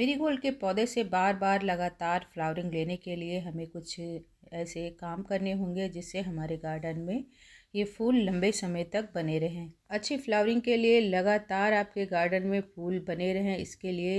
मेरी गोल्ड के पौधे से बार बार लगातार फ्लावरिंग लेने के लिए हमें कुछ ऐसे काम करने होंगे जिससे हमारे गार्डन में ये फूल लंबे समय तक बने रहें अच्छी फ्लावरिंग के लिए लगातार आपके गार्डन में फूल बने रहें इसके लिए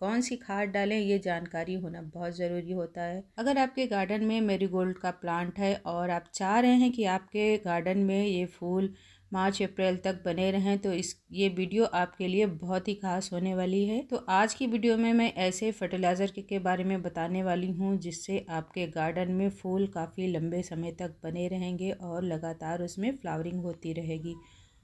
कौन सी खाद डालें ये जानकारी होना बहुत ज़रूरी होता है अगर आपके गार्डन में मेरीगोल्ड का प्लांट है और आप चाह रहे हैं कि आपके गार्डन में ये फूल मार्च अप्रैल तक बने रहें तो इस ये वीडियो आपके लिए बहुत ही खास होने वाली है तो आज की वीडियो में मैं ऐसे फर्टिलाइज़र के, के बारे में बताने वाली हूँ जिससे आपके गार्डन में फूल काफ़ी लंबे समय तक बने रहेंगे और लगातार उसमें फ्लावरिंग होती रहेगी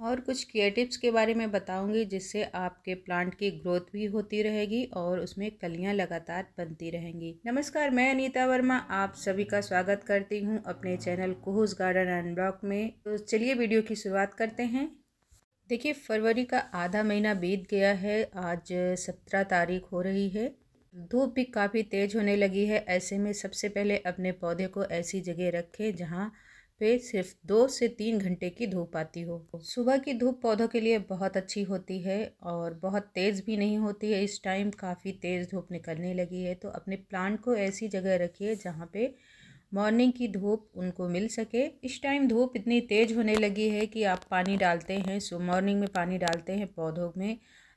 और कुछ केयर टिप्स के बारे में बताऊंगी जिससे आपके प्लांट की ग्रोथ भी होती रहेगी और उसमें कलियां लगातार बनती रहेंगी नमस्कार मैं अनीता वर्मा आप सभी का स्वागत करती हूं अपने चैनल कोहस गार्डन अनब्लॉक में तो चलिए वीडियो की शुरुआत करते हैं देखिए फरवरी का आधा महीना बीत गया है आज सत्रह तारीख हो रही है धूप भी काफ़ी तेज़ होने लगी है ऐसे में सबसे पहले अपने पौधे को ऐसी जगह रखें जहाँ पे सिर्फ दो से तीन घंटे की धूप आती हो सुबह की धूप पौधों के लिए बहुत अच्छी होती है और बहुत तेज़ भी नहीं होती है इस टाइम काफ़ी तेज़ धूप निकलने लगी है तो अपने प्लांट को ऐसी जगह रखिए जहाँ पे मॉर्निंग की धूप उनको मिल सके इस टाइम धूप इतनी तेज़ होने लगी है कि आप पानी डालते हैं सो मॉर्निंग में पानी डालते हैं पौधों में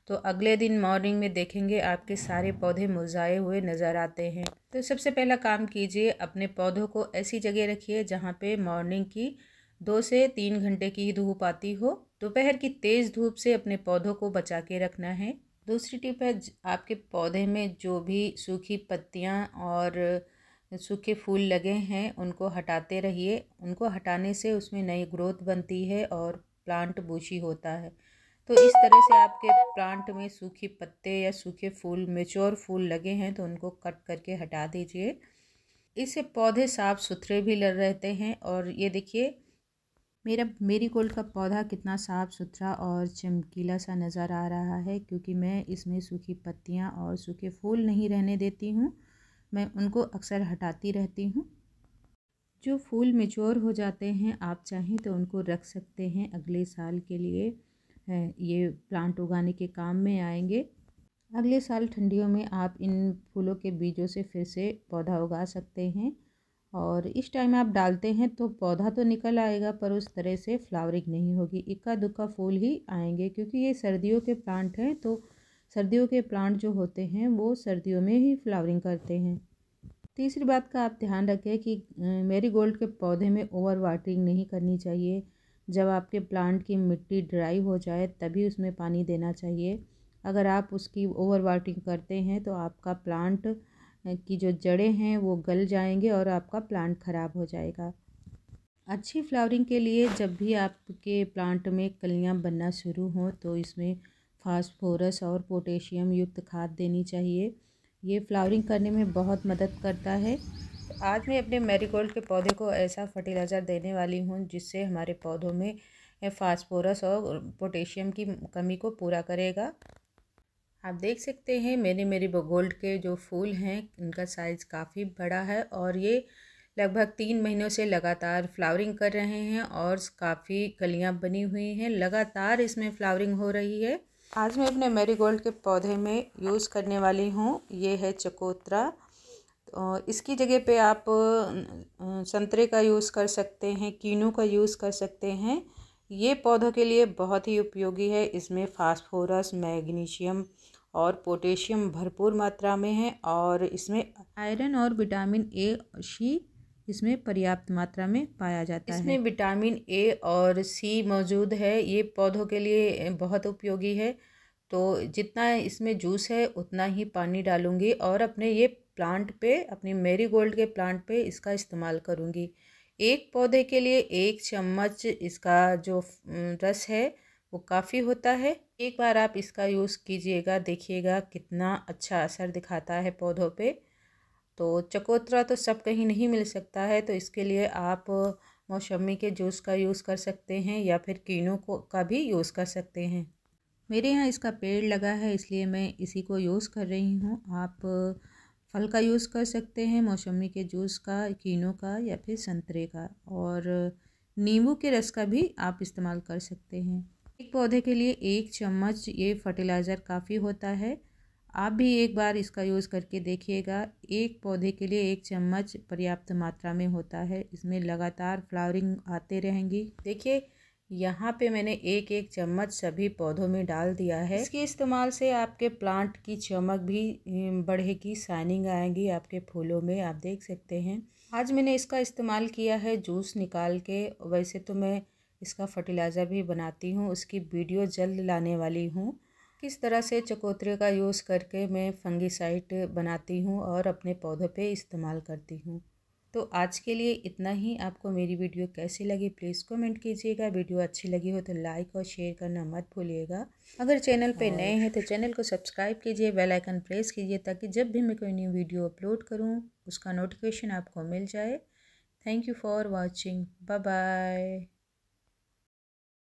तो अगले दिन मॉर्निंग में देखेंगे आपके सारे पौधे मुरझाए हुए नज़र आते हैं तो सबसे पहला काम कीजिए अपने पौधों को ऐसी जगह रखिए जहाँ पे मॉर्निंग की दो से तीन घंटे की ही धूप आती हो दोपहर की तेज़ धूप से अपने पौधों को बचा के रखना है दूसरी टिप है आपके पौधे में जो भी सूखी पत्तियाँ और सूखे फूल लगे हैं उनको हटाते रहिए उनको हटाने से उसमें नई ग्रोथ बनती है और प्लांट बूशी होता है तो इस तरह से आपके प्लांट में सूखे पत्ते या सूखे फूल मेच्योर फूल लगे हैं तो उनको कट करके हटा दीजिए इससे पौधे साफ़ सुथरे भी रहते हैं और ये देखिए मेरा मेरी गोल्ड का पौधा कितना साफ़ सुथरा और चमकीला सा नज़र आ रहा है क्योंकि मैं इसमें सूखी पत्तियाँ और सूखे फूल नहीं रहने देती हूँ मैं उनको अक्सर हटाती रहती हूँ जो फूल मेच्योर हो जाते हैं आप चाहें तो उनको रख सकते हैं अगले साल के लिए ये प्लांट उगाने के काम में आएंगे अगले साल ठंडियों में आप इन फूलों के बीजों से फिर से पौधा उगा सकते हैं और इस टाइम आप डालते हैं तो पौधा तो निकल आएगा पर उस तरह से फ्लावरिंग नहीं होगी इक्का दुक्का फूल ही आएंगे क्योंकि ये सर्दियों के प्लांट हैं तो सर्दियों के प्लांट जो होते हैं वो सर्दियों में ही फ्लावरिंग करते हैं तीसरी बात का आप ध्यान रखें कि मेरी गोल्ड के पौधे में ओवर वाटरिंग नहीं करनी चाहिए जब आपके प्लांट की मिट्टी ड्राई हो जाए तभी उसमें पानी देना चाहिए अगर आप उसकी ओवर वाटिंग करते हैं तो आपका प्लांट की जो जड़ें हैं वो गल जाएंगे और आपका प्लांट ख़राब हो जाएगा अच्छी फ्लावरिंग के लिए जब भी आपके प्लांट में कलियां बनना शुरू हों तो इसमें फास्फोरस और पोटेशियम युक्त खाद देनी चाहिए ये फ्लावरिंग करने में बहुत मदद करता है आज मैं अपने मैरीगोल्ड के पौधे को ऐसा फर्टिलाइज़र देने वाली हूँ जिससे हमारे पौधों में फास्फोरस और पोटेशियम की कमी को पूरा करेगा आप देख सकते हैं मैंने मेरे गोल्ड के जो फूल हैं उनका साइज़ काफ़ी बड़ा है और ये लगभग तीन महीनों से लगातार फ्लावरिंग कर रहे हैं और काफ़ी कलियां बनी हुई हैं लगातार इसमें फ्लावरिंग हो रही है आज मैं अपने मैरीगोल्ड के पौधे में यूज़ करने वाली हूँ ये है चकोत्रा इसकी जगह पे आप संतरे का यूज़ कर सकते हैं कीनू का यूज़ कर सकते हैं ये पौधों के लिए बहुत ही उपयोगी है इसमें फास्फोरस मैग्नीशियम और पोटेशियम भरपूर मात्रा में है और इसमें आयरन और विटामिन ए सी इसमें पर्याप्त मात्रा में पाया जाता इसमें है इसमें विटामिन ए और सी मौजूद है ये पौधों के लिए बहुत उपयोगी है तो जितना इसमें जूस है उतना ही पानी डालूंगी और अपने ये प्लांट पे अपने मेरी गोल्ड के प्लांट पे इसका इस्तेमाल करूँगी एक पौधे के लिए एक चम्मच इसका जो रस है वो काफ़ी होता है एक बार आप इसका यूज़ कीजिएगा देखिएगा कितना अच्छा असर दिखाता है पौधों पे तो चकोतरा तो सब कहीं नहीं मिल सकता है तो इसके लिए आप मौसमी के जूस का यूज़ कर सकते हैं या फिर कीनों को का भी यूज़ कर सकते हैं मेरे यहाँ इसका पेड़ लगा है इसलिए मैं इसी को यूज़ कर रही हूँ आप फल का यूज़ कर सकते हैं मौसमी के जूस का कीनों का या फिर संतरे का और नींबू के रस का भी आप इस्तेमाल कर सकते हैं एक पौधे के लिए एक चम्मच ये फर्टिलाइज़र काफ़ी होता है आप भी एक बार इसका यूज़ करके देखिएगा एक पौधे के लिए एक चम्मच पर्याप्त मात्रा में होता है इसमें लगातार फ्लावरिंग आते रहेंगी देखिए यहाँ पे मैंने एक एक चम्मच सभी पौधों में डाल दिया है इसके इस्तेमाल से आपके प्लांट की चमक भी बढ़ेगी शाइनिंग आएगी आपके फूलों में आप देख सकते हैं आज मैंने इसका इस्तेमाल किया है जूस निकाल के वैसे तो मैं इसका फर्टिलाइज़र भी बनाती हूँ उसकी वीडियो जल्द लाने वाली हूँ किस तरह से चकोतरे का यूज़ करके मैं फंगीसाइट बनाती हूँ और अपने पौधों पे इस्तेमाल करती हूँ तो आज के लिए इतना ही आपको मेरी वीडियो कैसी लगी प्लीज़ कमेंट कीजिएगा वीडियो अच्छी लगी हो तो लाइक और शेयर करना मत भूलिएगा अगर चैनल पे नए हैं तो चैनल को सब्सक्राइब कीजिए बेल आइकन प्रेस कीजिए ताकि जब भी मैं कोई न्यू वीडियो अपलोड करूँ उसका नोटिफिकेशन आपको मिल जाए thank you for watching bye bye